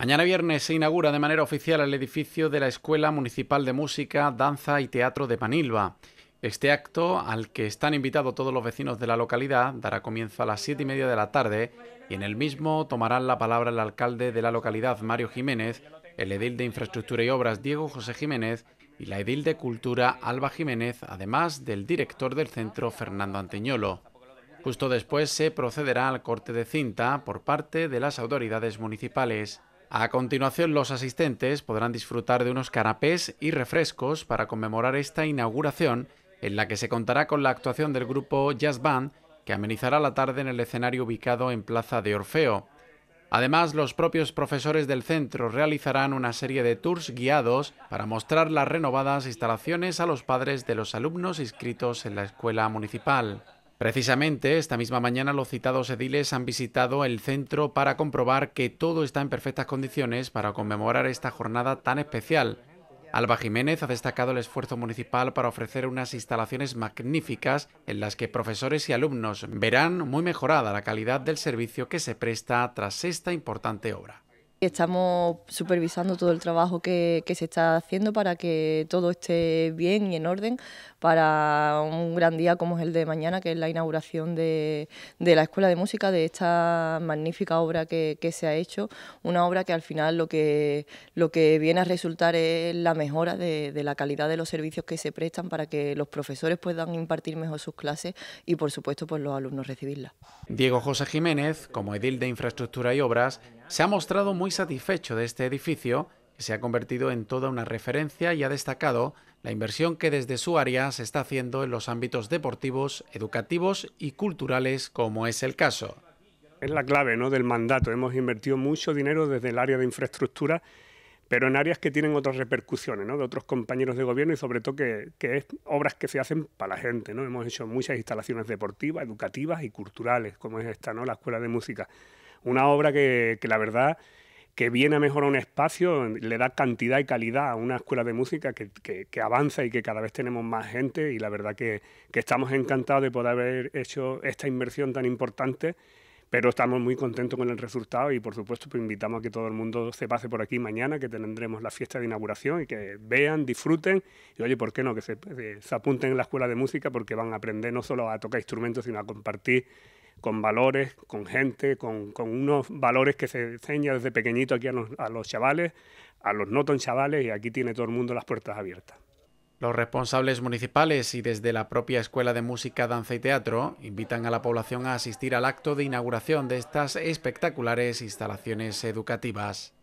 Mañana viernes se inaugura de manera oficial el edificio de la Escuela Municipal de Música, Danza y Teatro de Panilva. Este acto, al que están invitados todos los vecinos de la localidad, dará comienzo a las siete y media de la tarde y en el mismo tomarán la palabra el alcalde de la localidad, Mario Jiménez, el edil de Infraestructura y Obras, Diego José Jiménez, y la edil de Cultura, Alba Jiménez, además del director del centro, Fernando Anteñolo. Justo después se procederá al corte de cinta por parte de las autoridades municipales. A continuación, los asistentes podrán disfrutar de unos canapés y refrescos para conmemorar esta inauguración, en la que se contará con la actuación del grupo Jazz Band, que amenizará la tarde en el escenario ubicado en Plaza de Orfeo. Además, los propios profesores del centro realizarán una serie de tours guiados para mostrar las renovadas instalaciones a los padres de los alumnos inscritos en la escuela municipal. Precisamente esta misma mañana los citados ediles han visitado el centro para comprobar que todo está en perfectas condiciones para conmemorar esta jornada tan especial. Alba Jiménez ha destacado el esfuerzo municipal para ofrecer unas instalaciones magníficas en las que profesores y alumnos verán muy mejorada la calidad del servicio que se presta tras esta importante obra. Estamos supervisando todo el trabajo que, se está haciendo para que todo esté bien y en orden para un gran día como es el de mañana, que es la inauguración de, la Escuela de Música, de esta magnífica obra que, se ha hecho, una obra que al final lo que, lo que viene a resultar es la mejora de, de la calidad de los servicios que se prestan para que los profesores puedan impartir mejor sus clases y por supuesto pues los alumnos recibirlas. Diego José Jiménez, como edil de Infraestructura y Obras, se ha mostrado muy satisfecho de este edificio, que se ha convertido en toda una referencia y ha destacado la inversión que desde su área se está haciendo en los ámbitos deportivos, educativos y culturales, como es el caso. Es la clave ¿no? del mandato. Hemos invertido mucho dinero desde el área de infraestructura pero en áreas que tienen otras repercusiones, ¿no? De otros compañeros de gobierno y sobre todo que, que, es obras que se hacen para la gente, ¿no? Hemos hecho muchas instalaciones deportivas, educativas y culturales, como es esta, ¿no? La Escuela de Música. Una obra que, la verdad que viene a mejorar un espacio, le da cantidad y calidad a una escuela de música que, avanza y que cada vez tenemos más gente y la verdad que, estamos encantados de poder haber hecho esta inversión tan importante, pero estamos muy contentos con el resultado y por supuesto pues invitamos a que todo el mundo se pase por aquí mañana, que tendremos la fiesta de inauguración y que vean, disfruten y oye, ¿por qué no? Que se, se apunten en la escuela de música porque van a aprender no solo a tocar instrumentos, sino a compartir con valores, con gente, con, unos valores que se enseña desde pequeñito aquí a los, a los chavales, a los no chavales, y aquí tiene todo el mundo las puertas abiertas. Los responsables municipales y desde la propia Escuela de Música, Danza y Teatro invitan a la población a asistir al acto de inauguración de estas espectaculares instalaciones educativas.